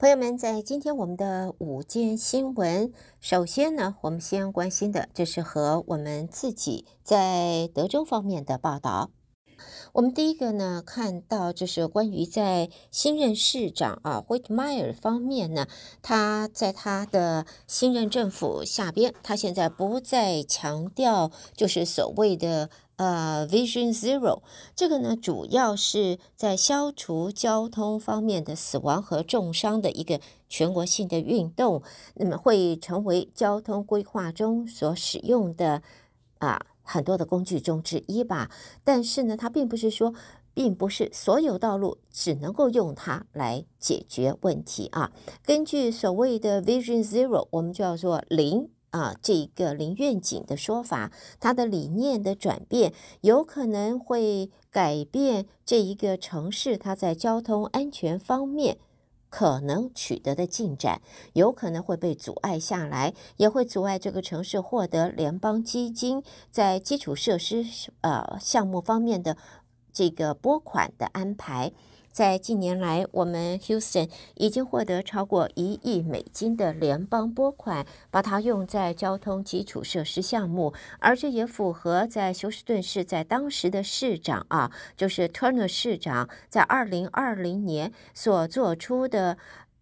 朋友们，在今天我们的午间新闻，首先呢，我们先关心的就是和我们自己在德州方面的报道。我们第一个呢，看到就是关于在新任市长啊，惠特迈尔方面呢，他在他的新任政府下边，他现在不再强调就是所谓的。呃，Vision Zero 这个呢，主要是在消除交通方面的死亡和重伤的一个全国性的运动。那么，会成为交通规划中所使用的啊很多的工具中之一吧。但是呢，它并不是说，并不是所有道路只能够用它来解决问题啊。根据所谓的 Vision Zero，我们叫做零。啊，这个零愿景的说法，他的理念的转变，有可能会改变这一个城市它在交通安全方面可能取得的进展，有可能会被阻碍下来，也会阻碍这个城市获得联邦基金在基础设施呃项目方面的这个拨款的安排。在近年来，我们 Houston 已经获得超过一亿美金的联邦拨款，把它用在交通基础设施项目，而这也符合在休斯顿市在当时的市长啊，就是 Turner 市长在二零二零年所做出的。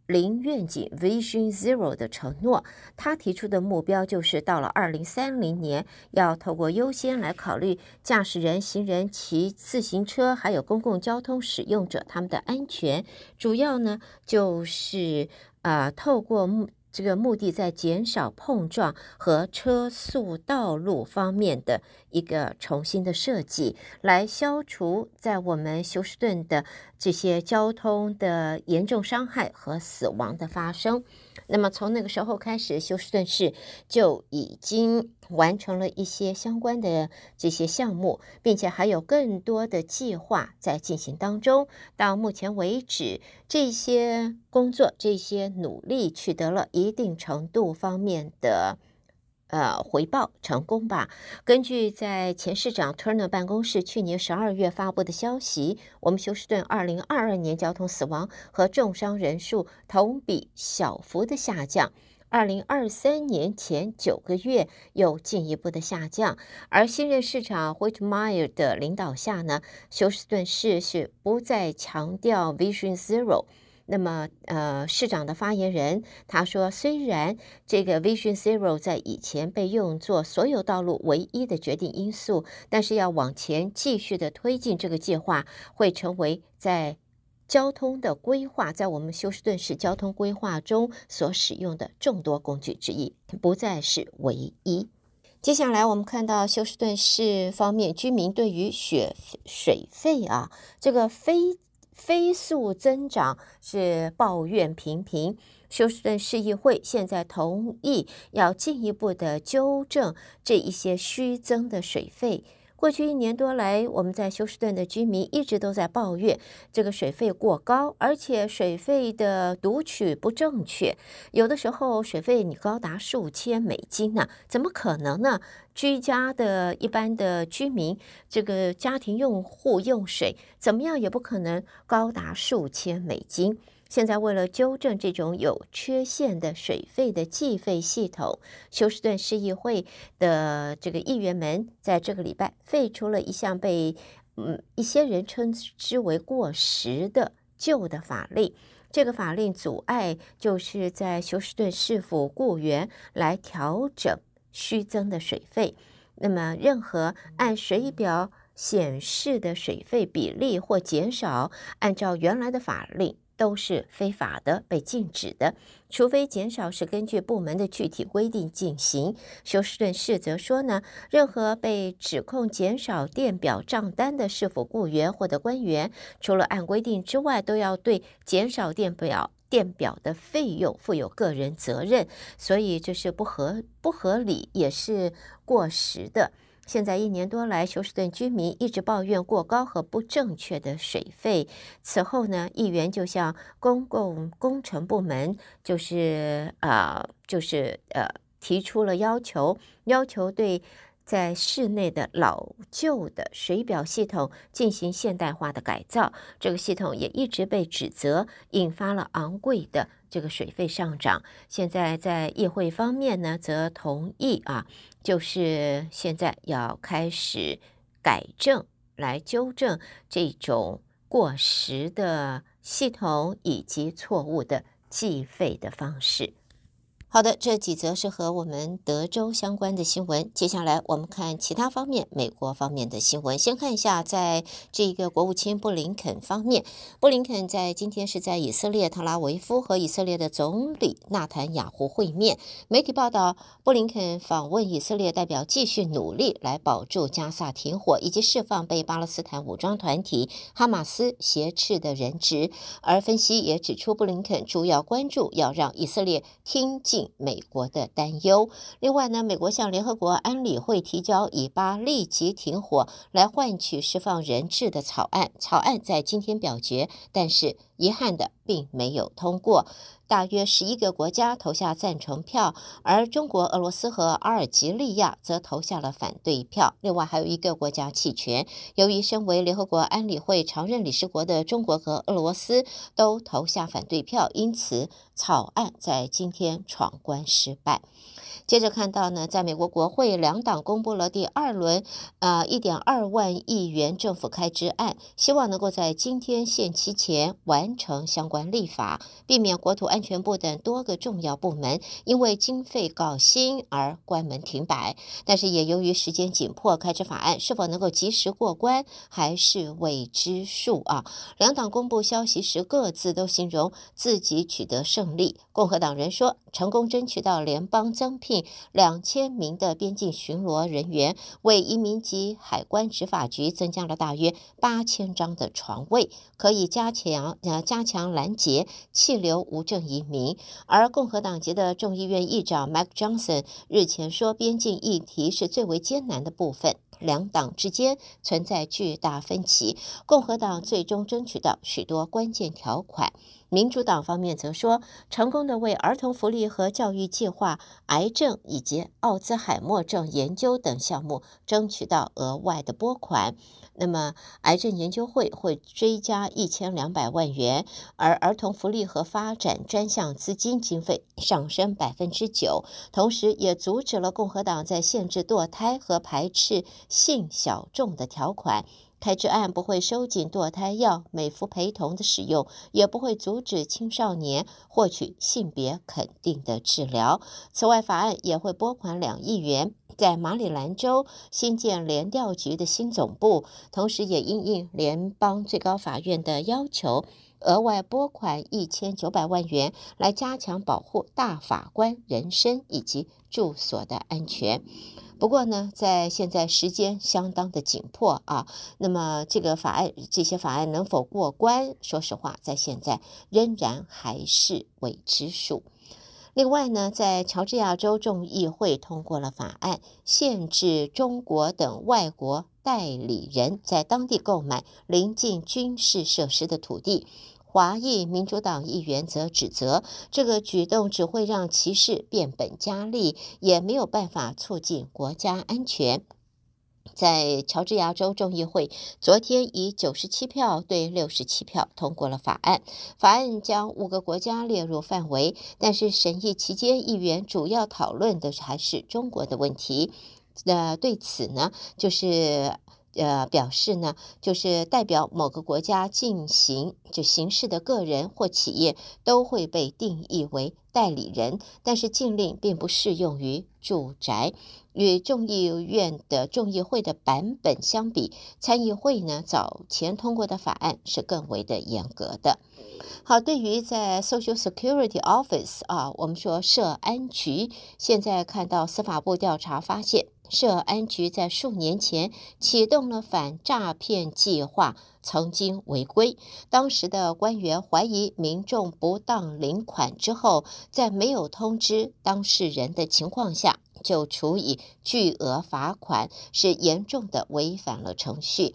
零愿景 （Vision Zero） 的承诺，他提出的目标就是到了二零三零年，要透过优先来考虑驾驶人、行人、骑自行车还有公共交通使用者他们的安全。主要呢就是呃透过目。这个目的在减少碰撞和车速道路方面的一个重新的设计，来消除在我们休斯顿的这些交通的严重伤害和死亡的发生。那么从那个时候开始，休斯顿市就已经。完成了一些相关的这些项目，并且还有更多的计划在进行当中。到目前为止，这些工作、这些努力取得了一定程度方面的呃回报、成功吧。根据在前市长 Turner 办公室去年十二月发布的消息，我们休斯顿二零二二年交通死亡和重伤人数同比小幅的下降。二零二三年前九个月又进一步的下降，而新任市长 Whitmire 的领导下呢，休斯顿市是不再强调 Vision Zero。那么，呃，市长的发言人他说，虽然这个 Vision Zero 在以前被用作所有道路唯一的决定因素，但是要往前继续的推进这个计划，会成为在。交通的规划在我们休斯顿市交通规划中所使用的众多工具之一，不再是唯一。接下来，我们看到休斯顿市方面居民对于雪水费啊这个飞飞速增长是抱怨频频。休斯顿市议会现在同意要进一步的纠正这一些虚增的水费。过去一年多来，我们在休斯顿的居民一直都在抱怨这个水费过高，而且水费的读取不正确。有的时候，水费你高达数千美金呢？怎么可能呢？居家的一般的居民，这个家庭用户用水怎么样也不可能高达数千美金。现在为了纠正这种有缺陷的水费的计费系统，休斯顿市议会的这个议员们在这个礼拜废除了一项被嗯一些人称之为过时的旧的法令。这个法令阻碍就是在休斯顿市府雇员来调整虚增的水费。那么，任何按水表显示的水费比例或减少，按照原来的法令。都是非法的，被禁止的。除非减少是根据部门的具体规定进行，休斯顿市则说呢，任何被指控减少电表账单的是否雇员或者官员，除了按规定之外，都要对减少电表电表的费用负有个人责任。所以这是不合不合理，也是过时的。现在一年多来，休斯顿居民一直抱怨过高和不正确的水费。此后呢，议员就向公共工程部门，就是啊，就是呃，提出了要求，要求对。在室内的老旧的水表系统进行现代化的改造，这个系统也一直被指责，引发了昂贵的这个水费上涨。现在在议会方面呢，则同意啊，就是现在要开始改正，来纠正这种过时的系统以及错误的计费的方式。好的，这几则是和我们德州相关的新闻。接下来我们看其他方面美国方面的新闻。先看一下，在这个国务卿布林肯方面，布林肯在今天是在以色列特拉维夫和以色列的总理纳坦雅胡会面。媒体报道，布林肯访问以色列代表，继续努力来保住加萨停火以及释放被巴勒斯坦武装团体哈马斯挟持的人质。而分析也指出，布林肯主要关注要让以色列听。美国的担忧。另外呢，美国向联合国安理会提交以巴立即停火来换取释放人质的草案，草案在今天表决，但是。遗憾的并没有通过，大约十一个国家投下赞成票，而中国、俄罗斯和阿尔及利亚则投下了反对票。另外还有一个国家弃权。由于身为联合国安理会常任理事国的中国和俄罗斯都投下反对票，因此草案在今天闯关失败。接着看到呢，在美国国会两党公布了第二轮，呃，一点二万亿元政府开支案，希望能够在今天限期前完。完成相关立法，避免国土安全部等多个重要部门因为经费告薪而关门停摆。但是，也由于时间紧迫，开支法案是否能够及时过关还是未知数啊！两党公布消息时，各自都形容自己取得胜利。共和党人说，成功争取到联邦增聘两千名的边境巡逻人员，为移民及海关执法局增加了大约八千张的床位，可以加强。加强拦截气流无证移民，而共和党籍的众议院议长 Mike Johnson 日前说，边境议题是最为艰难的部分，两党之间存在巨大分歧。共和党最终争取到许多关键条款，民主党方面则说，成功的为儿童福利和教育计划、癌症以及奥兹海默症研究等项目争取到额外的拨款。那么，癌症研究会会追加一千两百万元。而儿童福利和发展专项资金经费上升百分之九，同时也阻止了共和党在限制堕胎和排斥性小众的条款。开支案不会收紧堕胎药美服陪同的使用，也不会阻止青少年获取性别肯定的治疗。此外，法案也会拨款两亿元，在马里兰州新建联调局的新总部，同时也应应联邦最高法院的要求。额外拨款一千九百万元来加强保护大法官人身以及住所的安全。不过呢，在现在时间相当的紧迫啊，那么这个法案这些法案能否过关？说实话，在现在仍然还是未知数。另外呢，在乔治亚州众议会通过了法案，限制中国等外国代理人在当地购买临近军事设施的土地。华裔民主党议员则指责这个举动只会让歧视变本加厉，也没有办法促进国家安全。在乔治亚州众议会，昨天以九十七票对六十七票通过了法案。法案将五个国家列入范围，但是审议期间，议员主要讨论的还是中国的问题。那对此呢，就是。呃，表示呢，就是代表某个国家进行就行事的个人或企业都会被定义为代理人，但是禁令并不适用于住宅。与众议院的众议会的版本相比，参议会呢早前通过的法案是更为的严格的。好，对于在 Social Security Office 啊，我们说涉安局现在看到司法部调查发现。涉安局在数年前启动了反诈骗计划，曾经违规。当时的官员怀疑民众不当领款之后，在没有通知当事人的情况下就处以巨额罚款，是严重的违反了程序。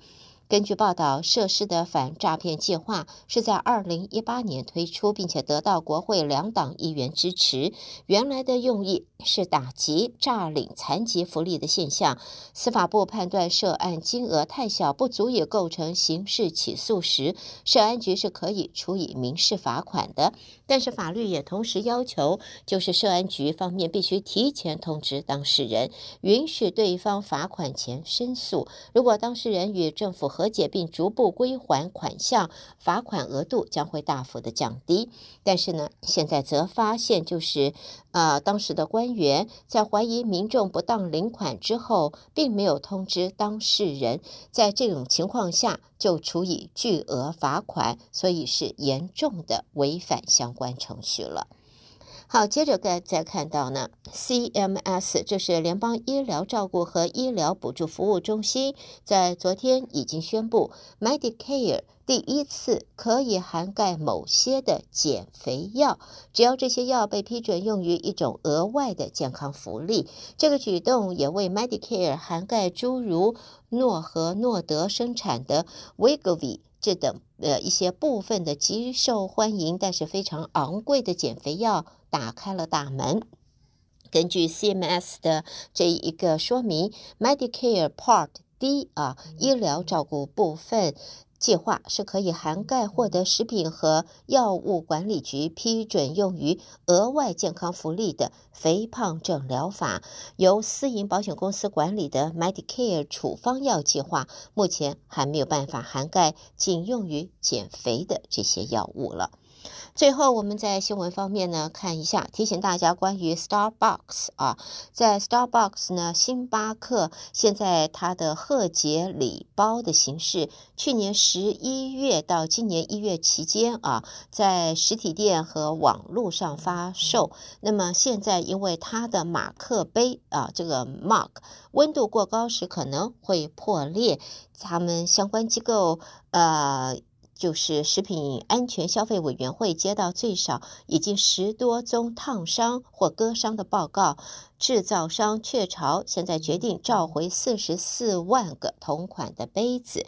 根据报道，涉事的反诈骗计划是在2018年推出，并且得到国会两党议员支持。原来的用意是打击诈领残疾福利的现象。司法部判断涉案金额太小，不足以构成刑事起诉时，涉安局是可以处以民事罚款的。但是法律也同时要求，就是涉安局方面必须提前通知当事人，允许对方罚款前申诉。如果当事人与政府和和解并逐步归还款项，罚款额度将会大幅的降低。但是呢，现在则发现就是，呃，当时的官员在怀疑民众不当领款之后，并没有通知当事人，在这种情况下就处以巨额罚款，所以是严重的违反相关程序了。好，接着再再看到呢，CMS 这是联邦医疗照顾和医疗补助服务中心，在昨天已经宣布，Medicare 第一次可以涵盖某些的减肥药，只要这些药被批准用于一种额外的健康福利。这个举动也为 Medicare 涵盖诸如诺和诺德生产的 Wegovy。这等呃一些部分的极受欢迎，但是非常昂贵的减肥药打开了大门。根据 CMS 的这一个说明，Medicare Part D 啊医疗照顾部分。计划是可以涵盖获得食品和药物管理局批准用于额外健康福利的肥胖症疗法。由私营保险公司管理的 Medicare 处方药计划目前还没有办法涵盖仅用于减肥的这些药物了。最后，我们在新闻方面呢，看一下，提醒大家关于 Starbucks 啊，在 Starbucks 呢，星巴克现在它的贺节礼包的形式，去年十一月到今年一月期间啊，在实体店和网络上发售。那么现在因为它的马克杯啊，这个 Mark 温度过高时可能会破裂，他们相关机构呃。就是食品安全消费委员会接到最少已经十多宗烫伤或割伤的报告，制造商雀巢现在决定召回四十四万个同款的杯子。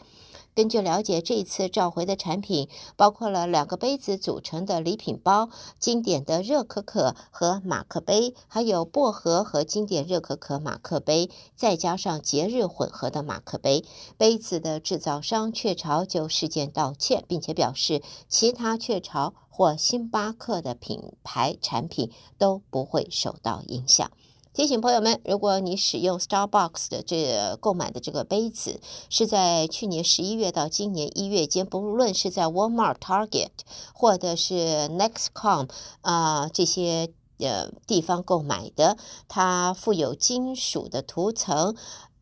根据了解，这次召回的产品包括了两个杯子组成的礼品包，经典的热可可和马克杯，还有薄荷和经典热可可马克杯，再加上节日混合的马克杯。杯子的制造商雀巢就事件道歉，并且表示其他雀巢或星巴克的品牌产品都不会受到影响。提醒朋友们，如果你使用 Starbucks 的这购买的这个杯子，是在去年十一月到今年一月间，不论是在 Walmart、Target，或者是 Next.com 啊这些呃地方购买的，它附有金属的涂层。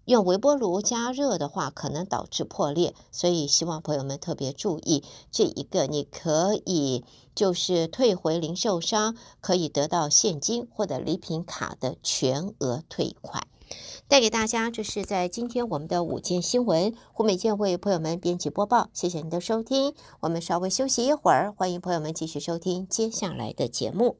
用微波炉加热的话，可能导致破裂，所以希望朋友们特别注意这一个。你可以就是退回零售商，可以得到现金或者礼品卡的全额退款。带给大家这是在今天我们的午间新闻，胡美健为朋友们编辑播报，谢谢您的收听。我们稍微休息一会儿，欢迎朋友们继续收听接下来的节目。